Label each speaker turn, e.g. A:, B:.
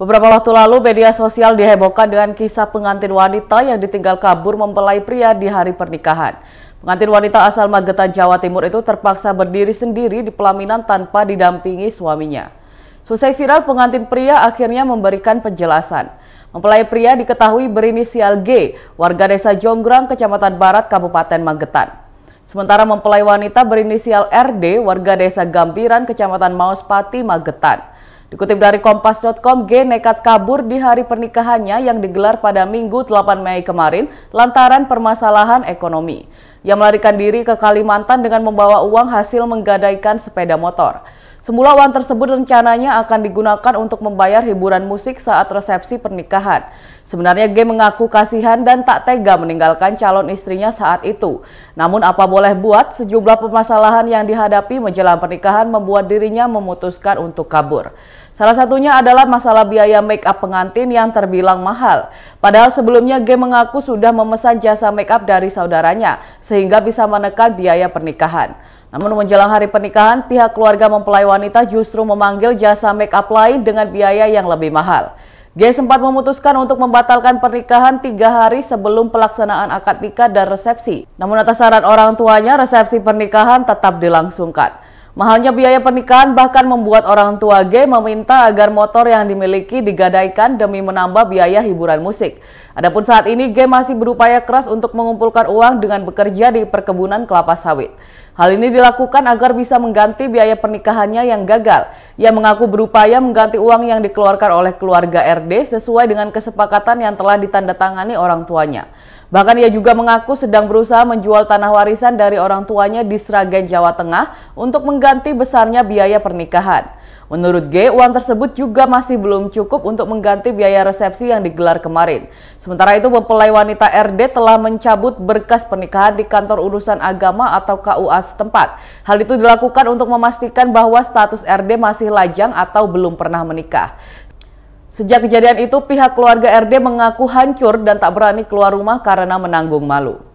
A: Beberapa waktu lalu, media sosial dihebohkan dengan kisah pengantin wanita yang ditinggal kabur mempelai pria di hari pernikahan. Pengantin wanita asal Magetan, Jawa Timur itu terpaksa berdiri sendiri di pelaminan tanpa didampingi suaminya. Selesai viral, pengantin pria akhirnya memberikan penjelasan. Mempelai pria diketahui berinisial G, warga desa Jonggrang, Kecamatan Barat, Kabupaten Magetan. Sementara mempelai wanita berinisial RD, warga desa Gambiran, Kecamatan Maospati, Magetan. Dikutip dari Kompas.com, G nekat kabur di hari pernikahannya yang digelar pada Minggu 8 Mei kemarin lantaran permasalahan ekonomi. Ia melarikan diri ke Kalimantan dengan membawa uang hasil menggadaikan sepeda motor. Semula uang tersebut rencananya akan digunakan untuk membayar hiburan musik saat resepsi pernikahan. Sebenarnya G mengaku kasihan dan tak tega meninggalkan calon istrinya saat itu. Namun apa boleh buat, sejumlah permasalahan yang dihadapi menjelang pernikahan membuat dirinya memutuskan untuk kabur. Salah satunya adalah masalah biaya make up pengantin yang terbilang mahal. Padahal sebelumnya G mengaku sudah memesan jasa make up dari saudaranya sehingga bisa menekan biaya pernikahan. Namun menjelang hari pernikahan, pihak keluarga mempelai wanita justru memanggil jasa make up lain dengan biaya yang lebih mahal. G sempat memutuskan untuk membatalkan pernikahan tiga hari sebelum pelaksanaan akad nikah dan resepsi. Namun atas saran orang tuanya, resepsi pernikahan tetap dilangsungkan. Mahalnya biaya pernikahan bahkan membuat orang tua G meminta agar motor yang dimiliki digadaikan demi menambah biaya hiburan musik. Adapun saat ini G masih berupaya keras untuk mengumpulkan uang dengan bekerja di perkebunan kelapa sawit. Hal ini dilakukan agar bisa mengganti biaya pernikahannya yang gagal. Ia mengaku berupaya mengganti uang yang dikeluarkan oleh keluarga RD sesuai dengan kesepakatan yang telah ditandatangani orang tuanya. Bahkan ia juga mengaku sedang berusaha menjual tanah warisan dari orang tuanya di Sragen, Jawa Tengah untuk mengganti besarnya biaya pernikahan. Menurut G, uang tersebut juga masih belum cukup untuk mengganti biaya resepsi yang digelar kemarin. Sementara itu, mempelai wanita RD telah mencabut berkas pernikahan di kantor urusan agama atau KUA setempat. Hal itu dilakukan untuk memastikan bahwa status RD masih lajang atau belum pernah menikah. Sejak kejadian itu, pihak keluarga RD mengaku hancur dan tak berani keluar rumah karena menanggung malu.